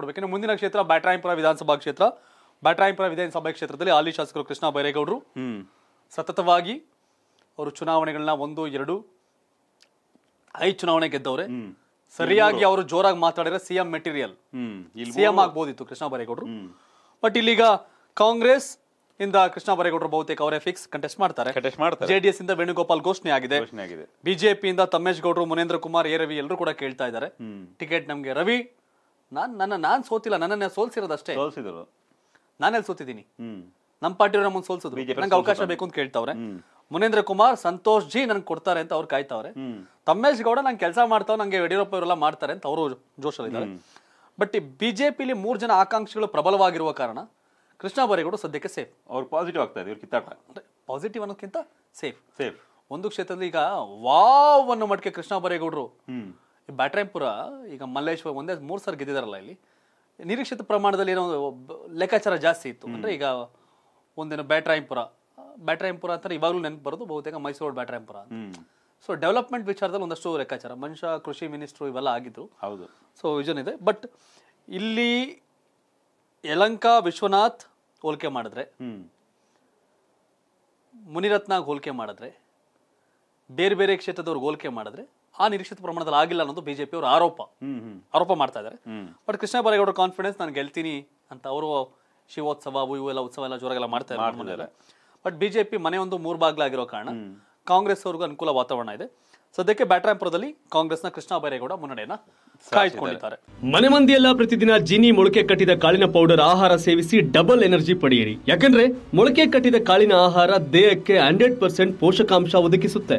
ನೋಡ್ಬೇಕು ಇನ್ನು ಮುಂದಿನ ಕ್ಷೇತ್ರ ಬ್ಯಾಟ್ರಾಯಂಪುರ ವಿಧಾನಸಭಾ ಕ್ಷೇತ್ರ ಬ್ಯಾಟ್ರಾಯಂಪುರ ವಿಧಾನಸಭಾ ಕ್ಷೇತ್ರದಲ್ಲಿ ಹಾಲಿ ಶಾಸಕರು ಕೃಷ್ಣ ಬೈರೇಗೌಡರು ಸತತವಾಗಿ ಅವರು ಚುನಾವಣೆಗಳನ್ನ ಒಂದು ಎರಡು ಐದು ಚುನಾವಣೆ ಗೆದ್ದವ್ರೆ ಸರಿಯಾಗಿ ಅವರು ಜೋರಾಗಿ ಮಾತಾಡಿದ್ರೆ ಸಿಎಂ ಮೆಟೀರಿಯಲ್ ಸಿಎಂ ಆಗ್ಬೋದಿತ್ತು ಕೃಷ್ಣ ಬೈರೇಗೌಡರು ಬಟ್ ಇಲ್ಲಿಗ ಕಾಂಗ್ರೆಸ್ ಇಂದ ಕೃಷ್ಣ ಬೈರೇಗೌಡರು ಬಹುತೇಕ ಅವರೇ ಫಿಕ್ಸ್ ಕಂಟೆಸ್ಟ್ ಮಾಡ್ತಾರೆ ಜೆಡಿಎಸ್ ಇಂದ ವೇಣುಗೋಪಾಲ್ ಘೋಷಣೆ ಆಗಿದೆ ಬಿಜೆಪಿ ಇಂದ ತಮ್ಮೇಶ್ ಗೌಡರು ಮುನೇಂದ್ರ ಕುಮಾರ್ ಎ ರವಿ ಎಲ್ಲರೂ ಕೂಡ ಕೇಳ್ತಾ ಇದ್ದಾರೆ ಟಿಕೆಟ್ ನಮ್ಗೆ ರವಿ ನಾನು ನನ್ನ ನಾನು ಸೋತಿಲ್ಲ ನನ್ನನ್ನ ಸೋಲ್ಸಿರೋದು ಅಷ್ಟೇ ಸೋಲ್ಸಿದ್ರು ನಾನೆಲ್ಲಿ ಸೋತಿದ್ದೀನಿ ನಮ್ಮ ಪಾರ್ಟಿಯವರು ನಮ್ಮನ್ನು ಸೋಲ್ಸೋದು ನಂಗೆ ಅವಕಾಶ ಬೇಕು ಅಂತ ಕೇಳ್ತಾವ್ರೆ ಮುನೇಂದ್ರ ಕುಮಾರ್ ಸಂತೋಷ್ ಜಿ ನನ್ಗೆ ಕೊಡ್ತಾರೆ ಅಂತ ಅವ್ರು ಕಾಯ್ತಾವ್ರೆ ತಮ್ಮೇಶ್ ಗೌಡ ನಂಗೆ ಕೆಲಸ ಮಾಡ್ತಾವ್ ನಂಗೆ ಯಡಿಯೂರಪ್ಪ ಇವರೆಲ್ಲ ಮಾಡ್ತಾರೆ ಅಂತ ಅವರು ಜೋಶಲ್ಲಿದ್ದಾರೆ ಬಟ್ ಬಿಜೆಪಿಲಿ ಮೂರು ಜನ ಆಕಾಂಕ್ಷಿಗಳು ಪ್ರಬಲವಾಗಿರುವ ಕಾರಣ ಕೃಷ್ಣ ಬರೇಗೌಡ ಸದ್ಯಕ್ಕೆ ಸೇಫ್ ಅವ್ರು ಪಾಸಿಟಿವ್ ಆಗ್ತಾ ಇದೆ ಕಿತ್ತಾಟ ಪಾಸಿಟಿವ್ ಅನ್ನೋದಕ್ಕಿಂತ ಸೇಫ್ ಸೇಫ್ ಒಂದು ಕ್ಷೇತ್ರದಲ್ಲಿ ಈಗ ವಾವ್ ಅನ್ನೋ ಮಟ್ಟಕ್ಕೆ ಕೃಷ್ಣ ಬರೇಗೌಡರು ಬ್ಯಾಟ್ರಾಯಂಪುರ ಈಗ ಮಲ್ಲೇಶ್ವರ ಒಂದೇ ಮೂರು ಸರ್ ಗೆದ್ದಿದಾರಲ್ಲ ಇಲ್ಲಿ ನಿರೀಕ್ಷಿತ ಪ್ರಮಾಣದಲ್ಲಿ ಏನೋ ಲೆಕ್ಕಾಚಾರ ಜಾಸ್ತಿ ಇತ್ತು ಅಂದರೆ ಈಗ ಒಂದೇನು ಬ್ಯಾಟ್ರಾಯಂಪುರ ಬ್ಯಾಟ್ರಾಯಂಪುರ ಅಂತ ಇವಾಗಲೂ ನೆನಪು ಬರೋದು ಬಹುತೇಕ ಮೈಸೂರು ಬ್ಯಾಟ್ರಾಯಪುರ ಸೊ ಡೆವಲಪ್ಮೆಂಟ್ ವಿಚಾರದಲ್ಲಿ ಒಂದಷ್ಟು ಲೆಕ್ಕಾಚಾರ ಮನುಷ್ಯ ಕೃಷಿ ಮಿನಿಸ್ಟ್ರು ಇವೆಲ್ಲ ಆಗಿದ್ರು ಹೌದು ಸೊ ವಿಷನ್ ಇದೆ ಬಟ್ ಇಲ್ಲಿ ಯಲಂಕ ವಿಶ್ವನಾಥ್ ಹೋಲಿಕೆ ಮಾಡಿದ್ರೆ ಮುನಿರತ್ನ ಹೋಲಿಕೆ ಮಾಡಿದ್ರೆ ಬೇರೆ ಬೇರೆ ಕ್ಷೇತ್ರದವ್ರಿಗೆ ಹೋಲಿಕೆ ಮಾಡಿದ್ರೆ ಆ ನಿರೀಕ್ಷಿತ ಪ್ರಮಾಣದಲ್ಲಿ ಆಗಿಲ್ಲ ಅನ್ನೋದು ಬಿಜೆಪಿ ಅವರು ಆರೋಪ ಆರೋಪ ಮಾಡ್ತಾ ಇದ್ದಾರೆ ಬಟ್ ಕೃಷ್ಣ ಬೈರೇಗೌಡರ ಕಾನ್ಫಿಡೆನ್ಸ್ ನಾನು ಗೆಲ್ತೀನಿ ಅಂತ ಅವರು ಶಿವೋತ್ಸವ ಇವು ಎಲ್ಲ ಉತ್ಸವ ಎಲ್ಲ ಜೋರಾಗೆಲ್ಲ ಮಾಡ್ತಾ ಇದ್ದಾರೆ ಬಟ್ ಬಿಜೆಪಿ ಮನೆ ಒಂದು ಮೂರು ಬಾಗ್ಲಾಗಿರೋ ಕಾರಣ ಕಾಂಗ್ರೆಸ್ ಅವ್ರಿಗೂ ಅನುಕೂಲ ವಾತಾವರಣ ಇದೆ ಸದ್ಯಕ್ಕೆ ಬ್ಯಾಟ್ರಾಂಪುರದಲ್ಲಿ ಕಾಂಗ್ರೆಸ್ನ ಕೃಷ್ಣ ಬೈರೇಗೌಡ ಮುನ್ನಡೆಯನ್ನ ಕಾಯ್ದುಕೊಂಡಿದ್ದಾರೆ ಮನೆ ಮಂದಿಯೆಲ್ಲ ಪ್ರತಿದಿನ ಜಿನಿ ಮೊಳಕೆ ಕಟ್ಟಿದ ಕಾಳಿನ ಪೌಡರ್ ಆಹಾರ ಸೇವಿಸಿ ಡಬಲ್ ಎನರ್ಜಿ ಪಡೆಯಿರಿ ಯಾಕಂದ್ರೆ ಮೊಳಕೆ ಕಟ್ಟಿದ ಕಾಳಿನ ಆಹಾರ ದೇಹಕ್ಕೆ ಹಂಡ್ರೆಡ್ ಪರ್ಸೆಂಟ್ ಪೋಷಕಾಂಶ ಒದಗಿಸುತ್ತೆ